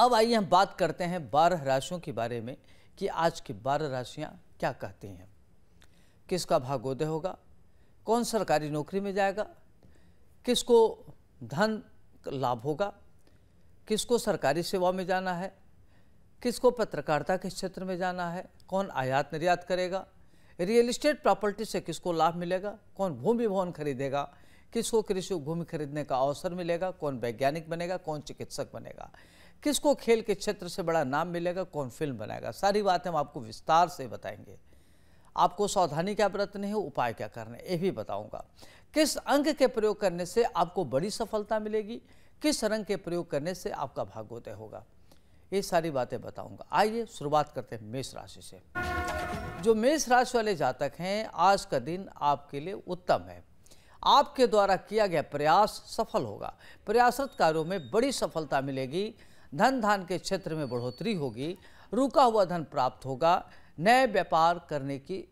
अब आइए हम बात करते हैं बारह राशियों के बारे में कि आज की बारह राशियाँ क्या कहती हैं किसका भागोदय होगा कौन सरकारी नौकरी में जाएगा किसको धन लाभ होगा किसको सरकारी सेवा में जाना है किसको पत्रकारिता के क्षेत्र में जाना है कौन आयात निर्यात करेगा रियल इस्टेट प्रॉपर्टी से किसको लाभ मिलेगा कौन भूमि भवन खरीदेगा किसको कृषि भूमि खरीदने का अवसर मिलेगा कौन वैज्ञानिक बनेगा कौन चिकित्सक बनेगा किसको खेल के क्षेत्र से बड़ा नाम मिलेगा कौन फिल्म बनाएगा सारी बातें हम आपको विस्तार से बताएंगे आपको सावधानी क्या बरतनी है उपाय क्या करने ये भी बताऊंगा किस अंग के प्रयोग करने से आपको बड़ी सफलता मिलेगी किस रंग के प्रयोग करने से आपका भाग्योदय होगा ये सारी बातें बताऊंगा आइए शुरुआत करते हैं मेष राशि से जो मेष राशि वाले जातक हैं आज का दिन आपके लिए उत्तम है आपके द्वारा किया गया प्रयास सफल होगा प्रयासरत कार्यों में बड़ी सफलता मिलेगी धन धान के क्षेत्र में बढ़ोतरी होगी रुका हुआ धन प्राप्त होगा नए व्यापार करने की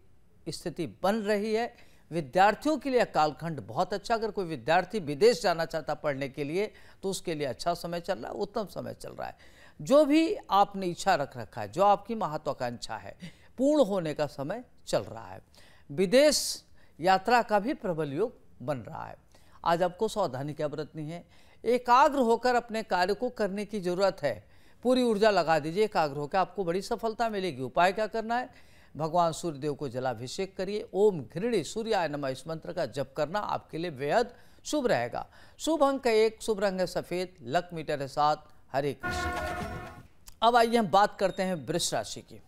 स्थिति बन रही है विद्यार्थियों के लिए कालखंड बहुत अच्छा अगर कोई विद्यार्थी विदेश जाना चाहता पढ़ने के लिए तो उसके लिए अच्छा समय चल रहा है उत्तम समय चल रहा है जो भी आपने इच्छा रख रखा है जो आपकी महत्वाकांक्षा है पूर्ण होने का समय चल रहा है विदेश यात्रा का भी प्रबल योग बन रहा है आज आपको सावधानी क्या बरतनी है एकाग्र होकर अपने कार्य को करने की ज़रूरत है पूरी ऊर्जा लगा दीजिए एकाग्र होकर आपको बड़ी सफलता मिलेगी उपाय क्या करना है भगवान सूर्यदेव को जलाभिषेक करिए ओम घृणी सूर्याय नमः इस मंत्र का जप करना आपके लिए बेहद शुभ रहेगा शुभ अंक है एक शुभ रंग है सफ़ेद लक मीटर है सात हरे कृष्ण अब आइए हम बात करते हैं वृक्ष राशि की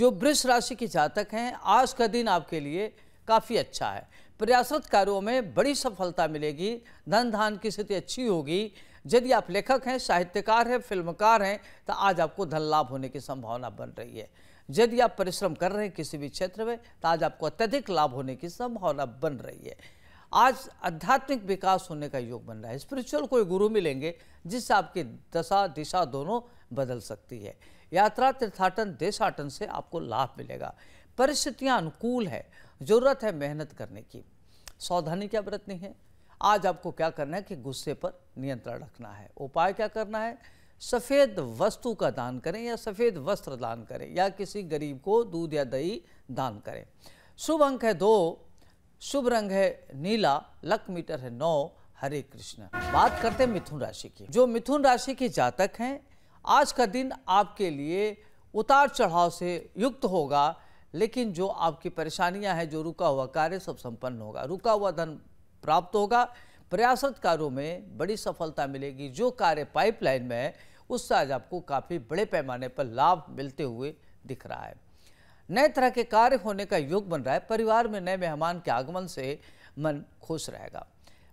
जो वृक्ष राशि के जातक हैं आज का दिन आपके लिए काफ़ी अच्छा है प्रयासरत कार्यों में बड़ी सफलता मिलेगी धन धान की स्थिति अच्छी होगी यदि आप लेखक हैं साहित्यकार हैं फिल्मकार हैं तो आज आपको धन लाभ होने की संभावना बन रही है यदि आप परिश्रम कर रहे हैं किसी भी क्षेत्र में तो आज आपको अत्यधिक लाभ होने की संभावना बन रही है आज आध्यात्मिक विकास होने का योग बन रहा है स्पिरिचुअल कोई गुरु मिलेंगे जिससे आपकी दशा दिशा दोनों बदल सकती है यात्रा तीर्थाटन देशाटन से आपको लाभ मिलेगा परिस्थितियाँ अनुकूल है ज़रूरत है मेहनत करने की सावधानी क्या बरतनी है आज आपको क्या करना है कि गुस्से पर नियंत्रण रखना है उपाय क्या करना है सफ़ेद वस्तु का दान करें या सफ़ेद वस्त्र दान करें या किसी गरीब को दूध या दही दान करें शुभ अंक है दो शुभ रंग है नीला लक मीटर है नौ हरे कृष्ण बात करते हैं मिथुन राशि की जो मिथुन राशि के जातक हैं आज का दिन आपके लिए उतार चढ़ाव से युक्त होगा लेकिन जो आपकी परेशानियां हैं जो रुका हुआ कार्य सब संपन्न होगा रुका हुआ धन प्राप्त होगा प्रयासरत कार्यों में बड़ी सफलता मिलेगी जो कार्य पाइपलाइन में है उससे आज आपको काफ़ी बड़े पैमाने पर लाभ मिलते हुए दिख रहा है नए तरह के कार्य होने का योग बन रहा है परिवार में नए मेहमान के आगमन से मन खुश रहेगा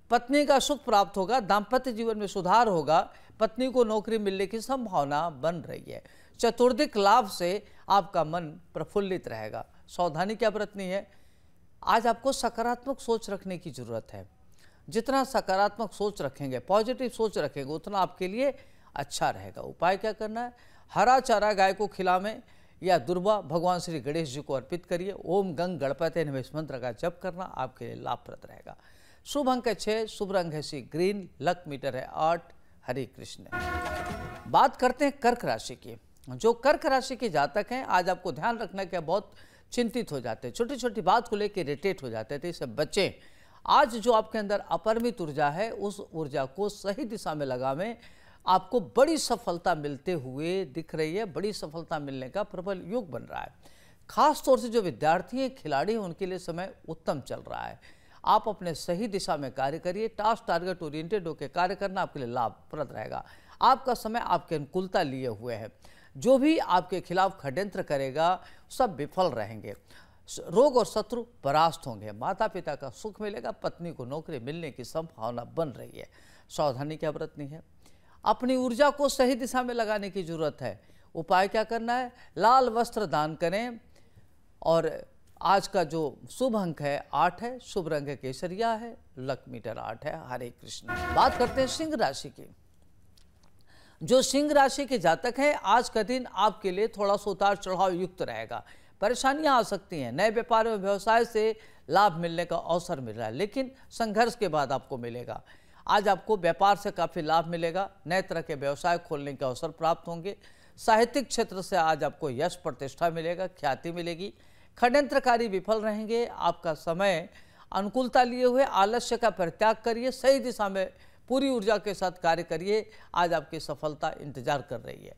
पत्नी का सुख प्राप्त होगा दाम्पत्य जीवन में सुधार होगा पत्नी को नौकरी मिलने की संभावना बन रही है चतुर्दिक लाभ से आपका मन प्रफुल्लित रहेगा सावधानी क्या बरतनी है आज आपको सकारात्मक सोच रखने की ज़रूरत है जितना सकारात्मक सोच रखेंगे पॉजिटिव सोच रखेंगे उतना आपके लिए अच्छा रहेगा उपाय क्या करना है हरा चारा गाय को खिला में या दुर्वा भगवान श्री गणेश जी को अर्पित करिए ओम गंग गणपति इस मंत्र का जप करना आपके लिए लाभप्रद रहेगा शुभ अंक है छः शुभ रंग है सी ग्रीन लक मीटर है आठ हरे कृष्ण बात करते हैं कर्क राशि की जो कर्क राशि के जातक हैं आज आपको ध्यान रखना क्या बहुत चिंतित हो जाते हैं छोटी छोटी बात को लेकर इरिटेट हो जाते थे इससे बचें आज जो आपके अंदर अपरिमित ऊर्जा है उस ऊर्जा को सही दिशा में लगावें आपको बड़ी सफलता मिलते हुए दिख रही है बड़ी सफलता मिलने का प्रबल योग बन रहा है खास तौर से जो विद्यार्थी हैं खिलाड़ी हैं उनके लिए समय उत्तम चल रहा है आप अपने सही दिशा में कार्य करिए टास्क टारगेट ओरिएंटेड होकर कार्य करना आपके लिए लाभप्रद रहेगा आपका समय आपके अनुकूलता लिए हुए है जो भी आपके खिलाफ षड्यंत्र करेगा सब विफल रहेंगे रोग और शत्रु परास्त होंगे माता पिता का सुख मिलेगा पत्नी को नौकरी मिलने की संभावना बन रही है सावधानी क्या बरतनी है अपनी ऊर्जा को सही दिशा में लगाने की जरूरत है उपाय क्या करना है लाल वस्त्र दान करें और आज का जो शुभ अंक है आठ है शुभ रंग केसरिया है लक मीटर आठ है हरे कृष्ण बात करते हैं सिंह राशि की जो सिंह राशि के जातक हैं आज का दिन आपके लिए थोड़ा सा उतार चढ़ाव युक्त रहेगा परेशानियां आ सकती हैं नए व्यापार और व्यवसाय से लाभ मिलने का अवसर मिल रहा है लेकिन संघर्ष के बाद आपको मिलेगा आज आपको व्यापार से काफ़ी लाभ मिलेगा नए तरह के व्यवसाय खोलने के अवसर प्राप्त होंगे साहित्यिक क्षेत्र से आज आपको यश प्रतिष्ठा मिलेगा ख्याति मिलेगी खडयंत्रकारी विफल रहेंगे आपका समय अनुकूलता लिए हुए आलस्य का परित्याग करिए सही दिशा में पूरी ऊर्जा के साथ कार्य करिए आज आपकी सफलता इंतजार कर रही है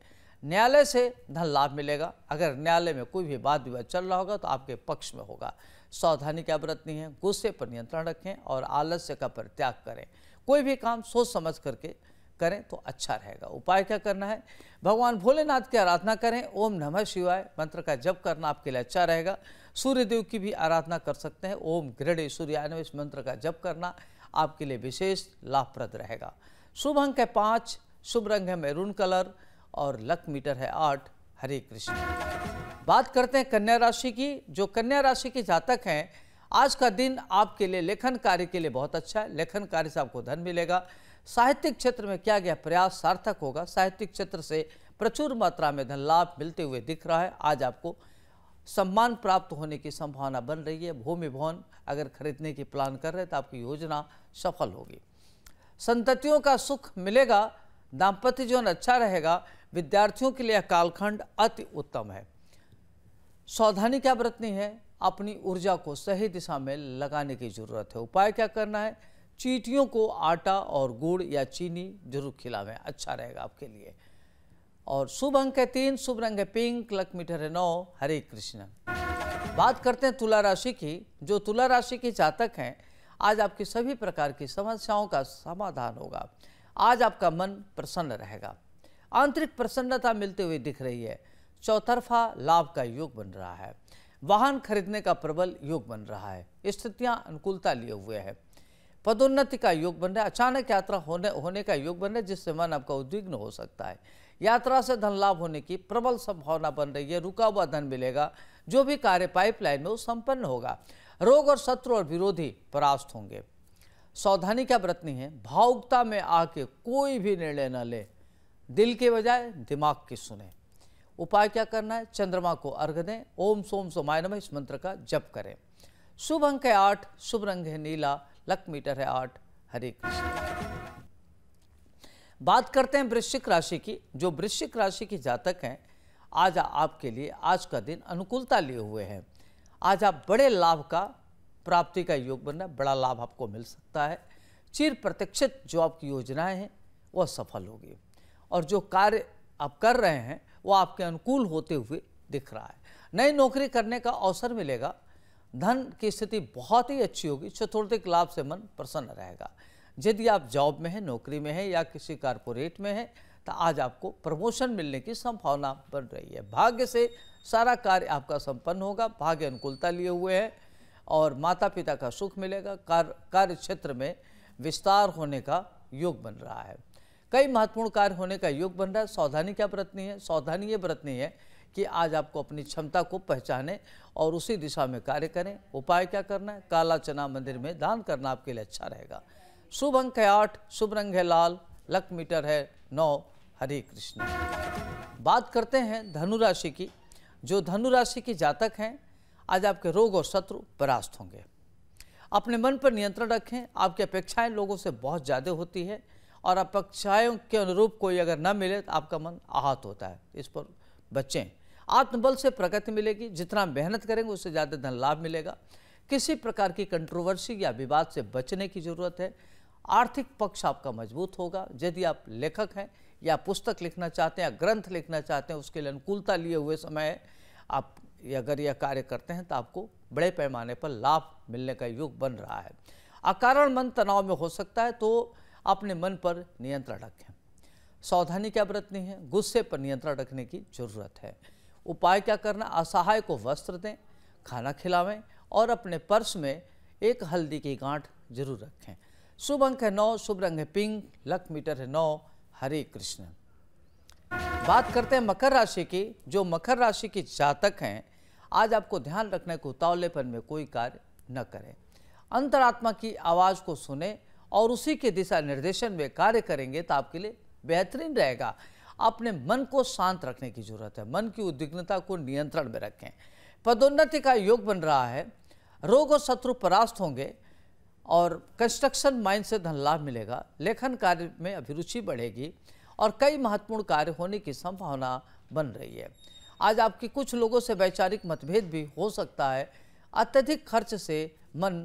न्यायालय से धन लाभ मिलेगा अगर न्यायालय में कोई भी वाद विवाद चल रहा होगा तो आपके पक्ष में होगा सावधानी क्या बरतनी है गुस्से पर नियंत्रण रखें और आलस्य का परित्याग करें कोई भी काम सोच समझ करके करें तो अच्छा रहेगा उपाय क्या करना है भगवान भोलेनाथ की आराधना करें ओम नमः शिवाय मंत्र का जप करना आपके लिए अच्छा रहेगा सूर्यदेव की भी आराधना कर सकते हैं ओम गृढ़ सूर्यान्व इस मंत्र का जप करना आपके लिए विशेष लाभप्रद रहेगा शुभ अंक है पाँच शुभ रंग है मैरून कलर और लक मीटर है आठ हरे कृष्ण बात करते हैं कन्या राशि की जो कन्या राशि के जातक हैं आज का दिन आपके लिए लेखन कार्य के लिए बहुत अच्छा है लेखन कार्य से आपको धन मिलेगा साहित्यिक क्षेत्र में क्या गया प्रयास सार्थक होगा साहित्यिक क्षेत्र से प्रचुर मात्रा में धन लाभ मिलते हुए दिख रहा है आज आपको सम्मान प्राप्त होने की संभावना बन रही है भूमि भवन अगर खरीदने की प्लान कर रहे हैं तो आपकी योजना सफल होगी संततियों का सुख मिलेगा दाम्पत्य जीवन अच्छा रहेगा विद्यार्थियों के लिए कालखंड अति उत्तम है सावधानी क्या बरतनी है अपनी ऊर्जा को सही दिशा में लगाने की जरूरत है उपाय क्या करना है चीटियों को आटा और गुड़ या चीनी जरूर खिलावें अच्छा रहेगा आपके लिए और शुभ अंक है तीन शुभ रंग है पिंक लक मीटर है नौ हरे कृष्ण बात करते हैं तुला राशि की जो तुला राशि के जातक हैं आज आपकी सभी प्रकार की समस्याओं का समाधान होगा आज आपका मन प्रसन्न रहेगा आंतरिक प्रसन्नता मिलते हुए दिख रही है चौतरफा लाभ का योग बन रहा है वाहन खरीदने का प्रबल योग बन रहा है स्थितियां अनुकूलता लिए हुए हैं पदोन्नति का योग बन रहा है अचानक यात्रा होने होने का योग बन रहा है जिससे मन आपका उद्विग्न हो सकता है यात्रा से धन लाभ होने की प्रबल संभावना बन रही है रुका हुआ धन मिलेगा जो भी कार्य पाइपलाइन में वो संपन्न होगा रोग और शत्रु और विरोधी परास्त होंगे सावधानी क्या बरतनी है भावुकता में आके कोई भी निर्णय न ले दिल के बजाय दिमाग की सुने उपाय क्या करना है चंद्रमा को अर्घ दें ओम सोम सोमाय नम इस मंत्र का जप करें शुभ अंक है आठ शुभ रंग है नीला लक मीटर है आठ हरे कृष्ण बात करते हैं वृश्चिक राशि की जो वृश्चिक राशि के जातक हैं आज आपके लिए आज का दिन अनुकूलता लिए हुए हैं आज आप बड़े लाभ का प्राप्ति का योग बन रहा बड़ा लाभ आपको मिल सकता है चिर प्रतीक्षित जो आपकी योजनाएं हैं वह सफल होगी और जो कार्य आप कर रहे हैं वह आपके अनुकूल होते हुए दिख रहा है नई नौकरी करने का अवसर मिलेगा धन की स्थिति बहुत ही अच्छी होगी चतुर्थिक लाभ से मन प्रसन्न रहेगा यदि आप जॉब में हैं नौकरी में हैं या किसी कारपोरेट में हैं तो आज आपको प्रमोशन मिलने की संभावना बन रही है भाग्य से सारा कार्य आपका संपन्न होगा भाग्य अनुकूलता लिए हुए हैं और माता पिता का सुख मिलेगा कार कार्य क्षेत्र में विस्तार होने का योग बन रहा है कई महत्वपूर्ण कार्य होने का योग बन रहा है सावधानी क्या बरतनी है सावधानी ये बरतनी है कि आज आपको अपनी क्षमता को पहचाने और उसी दिशा में कार्य करें उपाय क्या करना है काला चना मंदिर में दान करना आपके लिए अच्छा रहेगा शुभ अंक है आठ शुभ रंग है लाल लक मीटर है नौ हरे कृष्ण बात करते हैं धनु राशि की जो धनु राशि के जातक हैं आज आपके रोग और शत्रु परास्त होंगे अपने मन पर नियंत्रण रखें आपकी अपेक्षाएं लोगों से बहुत ज़्यादा होती है और अपेक्षाएं के अनुरूप कोई अगर न मिले तो आपका मन आहत होता है इस पर बचें आत्मबल से प्रगति मिलेगी जितना मेहनत करेंगे उससे ज़्यादा धन लाभ मिलेगा किसी प्रकार की कंट्रोवर्सी या विवाद से बचने की ज़रूरत है आर्थिक पक्ष आपका मजबूत होगा यदि आप लेखक हैं या पुस्तक लिखना चाहते हैं या ग्रंथ लिखना चाहते हैं उसके लिए अनुकूलता लिए हुए समय आप अगर यह कार्य करते हैं तो आपको बड़े पैमाने पर लाभ मिलने का युग बन रहा है अकारण मन तनाव में हो सकता है तो अपने मन पर नियंत्रण रखें सावधानी क्या बरतनी है गुस्से पर नियंत्रण रखने की जरूरत है उपाय क्या करना असहाय को वस्त्र दें खाना खिलावें और अपने पर्स में एक हल्दी की गांठ जरूर रखें शुभ अंक है नौ शुभ रंग है पिंक लक मीटर है नौ हरे कृष्ण बात करते हैं मकर राशि की जो मकर राशि के जातक हैं आज आपको ध्यान रखना है कि उतावलेपन में कोई कार्य न करें अंतरात्मा की आवाज़ को सुने और उसी के दिशा निर्देशन में कार्य करेंगे तो आपके लिए बेहतरीन रहेगा अपने मन को शांत रखने की जरूरत है मन की उद्विग्नता को नियंत्रण में रखें पदोन्नति का योग बन रहा है रोग और शत्रु परास्त होंगे और कंस्ट्रक्शन माइंड से धन लाभ मिलेगा लेखन कार्य में अभिरुचि बढ़ेगी और कई महत्वपूर्ण कार्य होने की संभावना बन रही है आज आपके कुछ लोगों से वैचारिक मतभेद भी हो सकता है अत्यधिक खर्च से मन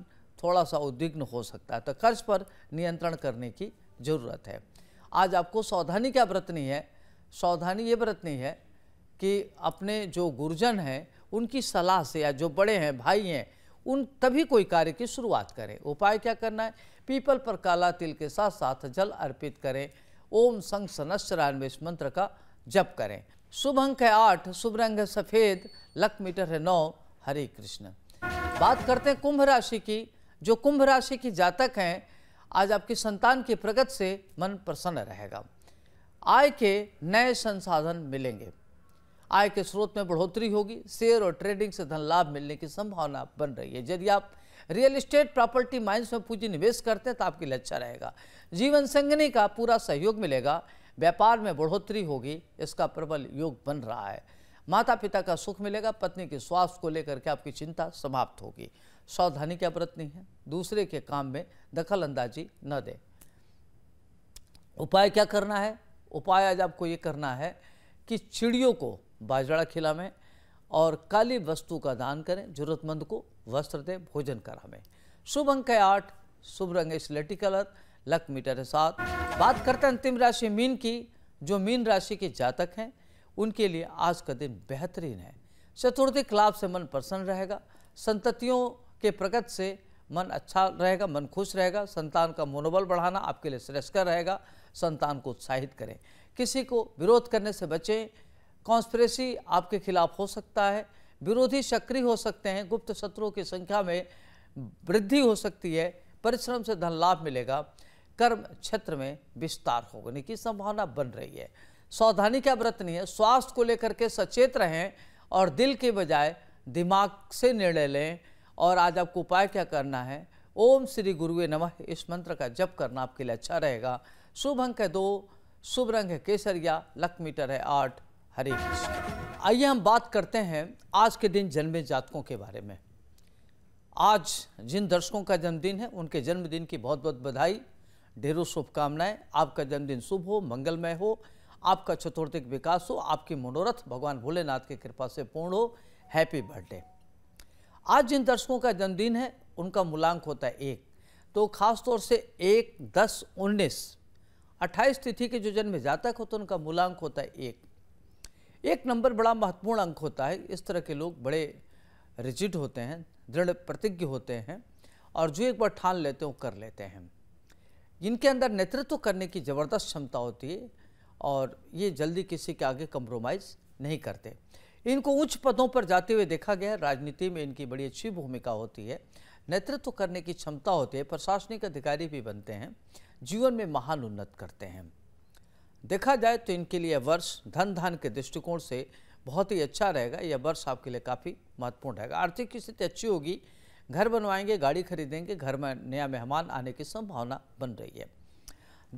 थोड़ा सा उद्विग्न हो सकता है तो खर्च पर नियंत्रण करने की ज़रूरत है आज आपको सावधानी क्या बरतनी है सावधानी ये बरतनी है कि अपने जो गुरुजन हैं उनकी सलाह से या जो बड़े हैं भाई हैं उन तभी कोई कार्य की शुरुआत करें उपाय क्या करना है पीपल पर काला तिल के साथ साथ जल अर्पित करें ओम संघ सनश्चरान्वेश मंत्र का जप करें शुभ अंक है आठ शुभ रंग है सफ़ेद लक मीटर है नौ हरे कृष्ण बात करते हैं कुंभ राशि की जो कुंभ राशि की जातक हैं आज आपकी संतान की प्रगति से मन प्रसन्न रहेगा आय के नए संसाधन मिलेंगे आय के स्रोत में बढ़ोतरी होगी शेयर और ट्रेडिंग से धन लाभ मिलने की संभावना बन रही है यदि आप रियल इस्टेट प्रॉपर्टी माइंस में पूंजी निवेश करते हैं तो आपके लिए अच्छा रहेगा जीवन संगनी का पूरा सहयोग मिलेगा व्यापार में बढ़ोतरी होगी इसका प्रबल योग बन रहा है माता पिता का सुख मिलेगा पत्नी के स्वास्थ्य को लेकर के आपकी चिंता समाप्त होगी सावधानी क्या बरतनी है दूसरे के काम में दखल अंदाजी न दें उपाय क्या करना है उपाय आज आपको ये करना है कि चिड़ियों को बाजरा खिलावें और काली वस्तु का दान करें जरूरतमंद को वस्त्र दें भोजन करावें शुभ अंक है आठ शुभ रंग स्लेटी कलर लक मीटर है सात बात करते हैं अंतिम राशि मीन की जो मीन राशि के जातक हैं उनके लिए आज का दिन बेहतरीन है चतुर्थिक लाभ से मन प्रसन्न रहेगा संततियों के प्रगत से मन अच्छा रहेगा मन खुश रहेगा संतान का मनोबल बढ़ाना आपके लिए श्रेष्ठकर रहेगा संतान को उत्साहित करें किसी को विरोध करने से बचें कॉन्स्परेसी आपके खिलाफ हो सकता है विरोधी सक्रिय हो सकते हैं गुप्त शत्रुओं की संख्या में वृद्धि हो सकती है परिश्रम से धन लाभ मिलेगा कर्म क्षेत्र में विस्तार होने की संभावना बन रही है सावधानी क्या बरतनी है स्वास्थ्य को लेकर के सचेत रहें और दिल के बजाय दिमाग से निर्णय लें और आज आपको उपाय क्या करना है ओम श्री गुरुवे नमः इस मंत्र का जप करना आपके लिए अच्छा रहेगा शुभ अंक है दो शुभ रंग है केसरिया लक मीटर है आठ हरे कृष्ण आइए हम बात करते हैं आज के दिन जन्मे जातकों के बारे में आज जिन दर्शकों का जन्मदिन है उनके जन्मदिन की बहुत बहुत बधाई ढेरों शुभकामनाएं आपका जन्मदिन शुभ हो मंगलमय हो आपका चतुर्थिक विकास हो आपकी मनोरथ भगवान भोलेनाथ की कृपा से पूर्ण हो हैप्पी बर्थडे आज जिन दर्शकों का जन्मदिन है उनका मूलांक होता है एक तो खास तौर से एक दस उन्नीस अट्ठाईस तिथि के जो जन्म जातक होते तो उनका मूलांक होता है एक एक नंबर बड़ा महत्वपूर्ण अंक होता है इस तरह के लोग बड़े रिजिड होते हैं दृढ़ प्रतिज्ञ होते हैं और जो एक बार ठान लेते हैं वो कर लेते हैं इनके अंदर नेतृत्व करने की ज़बरदस्त क्षमता होती है और ये जल्दी किसी के आगे कंप्रोमाइज़ नहीं करते इनको उच्च पदों पर जाते हुए देखा गया राजनीति में इनकी बड़ी अच्छी भूमिका होती है नेतृत्व करने की क्षमता होती है प्रशासनिक अधिकारी भी बनते हैं जीवन में महान उन्नत करते हैं देखा जाए तो इनके लिए वर्ष धन धान के दृष्टिकोण से बहुत ही अच्छा रहेगा यह वर्ष आपके लिए काफ़ी महत्वपूर्ण रहेगा आर्थिक स्थिति अच्छी होगी घर बनवाएंगे गाड़ी खरीदेंगे घर में नया मेहमान आने की संभावना बन रही है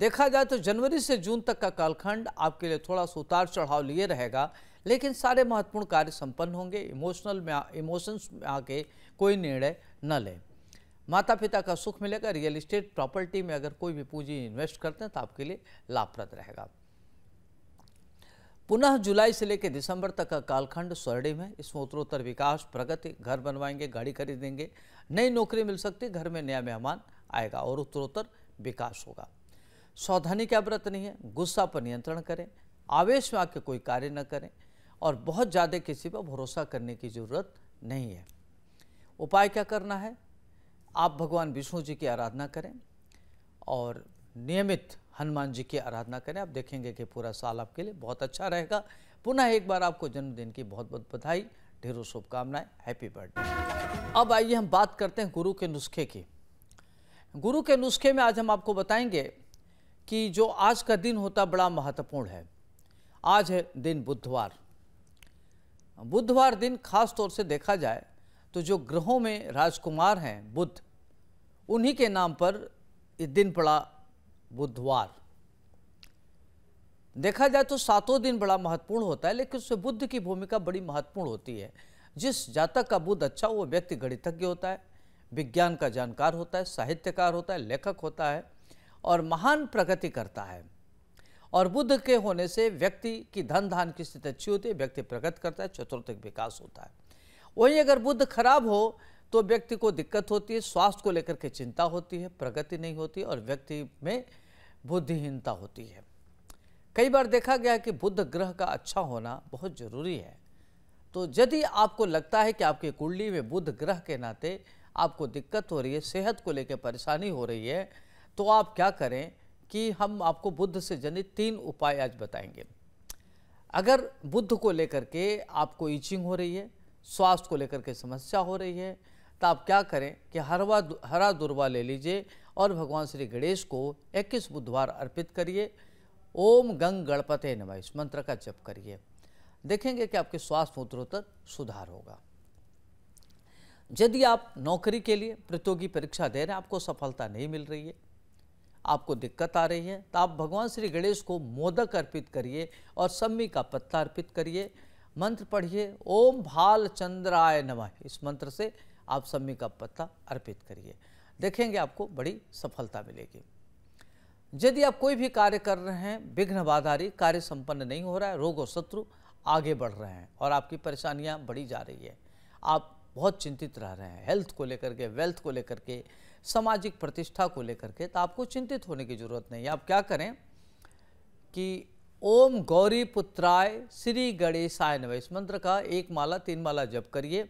देखा जाए तो जनवरी से जून तक का कालखंड आपके लिए थोड़ा सा उतार चढ़ाव लिए रहेगा लेकिन सारे महत्वपूर्ण कार्य संपन्न होंगे इमोशनल में इमोशंस में आके कोई निर्णय न लें माता पिता का सुख मिलेगा रियल इस्टेट प्रॉपर्टी में अगर कोई भी पूंजी इन्वेस्ट करते हैं तो आपके लिए लाभप्रद रहेगा पुनः जुलाई से लेकर दिसंबर तक का कालखंड स्वर्णिम है इसमें उत्तरोत्तर विकास प्रगति घर बनवाएंगे गाड़ी खरीदेंगे नई नौकरी मिल सकती घर में नया मेहमान आएगा और उत्तरोत्तर विकास होगा सावधानी का व्रत नहीं है गुस्सा पर नियंत्रण करें आवेश में आके कोई कार्य न करें और बहुत ज़्यादा किसी पर भरोसा करने की जरूरत नहीं है उपाय क्या करना है आप भगवान विष्णु जी की आराधना करें और नियमित हनुमान जी की आराधना करें आप देखेंगे कि पूरा साल आपके लिए बहुत अच्छा रहेगा पुनः एक बार आपको जन्मदिन की बहुत बहुत बधाई ढेरों शुभकामनाएं हैप्पी बर्थडे अब आइए हम बात करते हैं गुरु के नुस्खे की गुरु के नुस्खे में आज हम आपको बताएंगे कि जो आज का दिन होता बड़ा महत्वपूर्ण है आज है दिन बुधवार बुधवार दिन खास तौर से देखा जाए तो जो ग्रहों में राजकुमार हैं बुद्ध उन्हीं के नाम पर ये दिन बड़ा बुधवार देखा जाए तो सातों दिन बड़ा महत्वपूर्ण होता है लेकिन उसमें बुद्ध की भूमिका बड़ी महत्वपूर्ण होती है जिस जातक का बुद्ध अच्छा वो व्यक्ति गणितज्ञ होता है विज्ञान का जानकार होता है साहित्यकार होता है लेखक होता है और महान प्रगति करता है और बुद्ध के होने से व्यक्ति की धन धान की स्थिति अच्छी होती है व्यक्ति प्रगति करता है चतुर्थिक विकास होता है वहीं अगर बुद्ध खराब हो तो व्यक्ति को दिक्कत होती है स्वास्थ्य को लेकर के चिंता होती है प्रगति नहीं होती और व्यक्ति में बुद्धिहीनता होती है कई बार देखा गया कि बुद्ध ग्रह का अच्छा होना बहुत जरूरी है तो यदि आपको लगता है कि आपकी कुंडली में बुद्ध ग्रह के नाते आपको दिक्कत हो रही है सेहत को लेकर परेशानी हो रही है तो आप क्या करें कि हम आपको बुद्ध से जनित तीन उपाय आज बताएंगे अगर बुद्ध को लेकर के आपको ईचिंग हो रही है स्वास्थ्य को लेकर के समस्या हो रही है तो आप क्या करें कि हरवा हरा दुर्वा ले लीजिए और भगवान श्री गणेश को 21 बुधवार अर्पित करिए ओम गंग गणपते नम इस मंत्र का जप करिए देखेंगे कि आपके स्वास्थ्य मूत्रों तक सुधार होगा यदि आप नौकरी के लिए प्रतियोगी परीक्षा दे रहे हैं आपको सफलता नहीं मिल रही है आपको दिक्कत आ रही है तो आप भगवान श्री गणेश को मोदक अर्पित करिए और सम्मी का पत्ता अर्पित करिए मंत्र पढ़िए ओम भाल चंद्राय नमः इस मंत्र से आप सम्मी का पत्ता अर्पित करिए देखेंगे आपको बड़ी सफलता मिलेगी यदि आप कोई भी कार्य कर रहे हैं विघ्न बाधारी कार्य संपन्न नहीं हो रहा है रोग और शत्रु आगे बढ़ रहे हैं और आपकी परेशानियां बढ़ी जा रही है आप बहुत चिंतित रह रहे हैं हेल्थ को लेकर के वेल्थ को लेकर के सामाजिक प्रतिष्ठा को लेकर के तो आपको चिंतित होने की जरूरत नहीं है आप क्या करें कि ओम गौरी पुत्राय श्री गणेशाय नव इस मंत्र का एक माला तीन माला जप करिए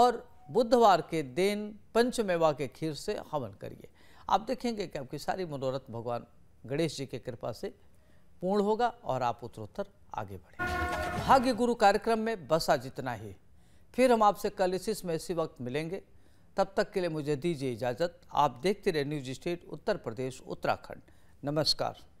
और बुधवार के दिन पंचमेवा के खीर से हवन करिए आप देखेंगे कि आपकी सारी मनोरथ भगवान गणेश जी की कृपा से पूर्ण होगा और आप उत्तरोत्तर आगे बढ़ेंगे भाग्य गुरु कार्यक्रम में बसा जितना ही फिर हम आपसे कल इसी समय इसी वक्त मिलेंगे तब तक के लिए मुझे दीजिए इजाज़त आप देखते रहे न्यूज स्टेट उत्तर प्रदेश उत्तराखंड नमस्कार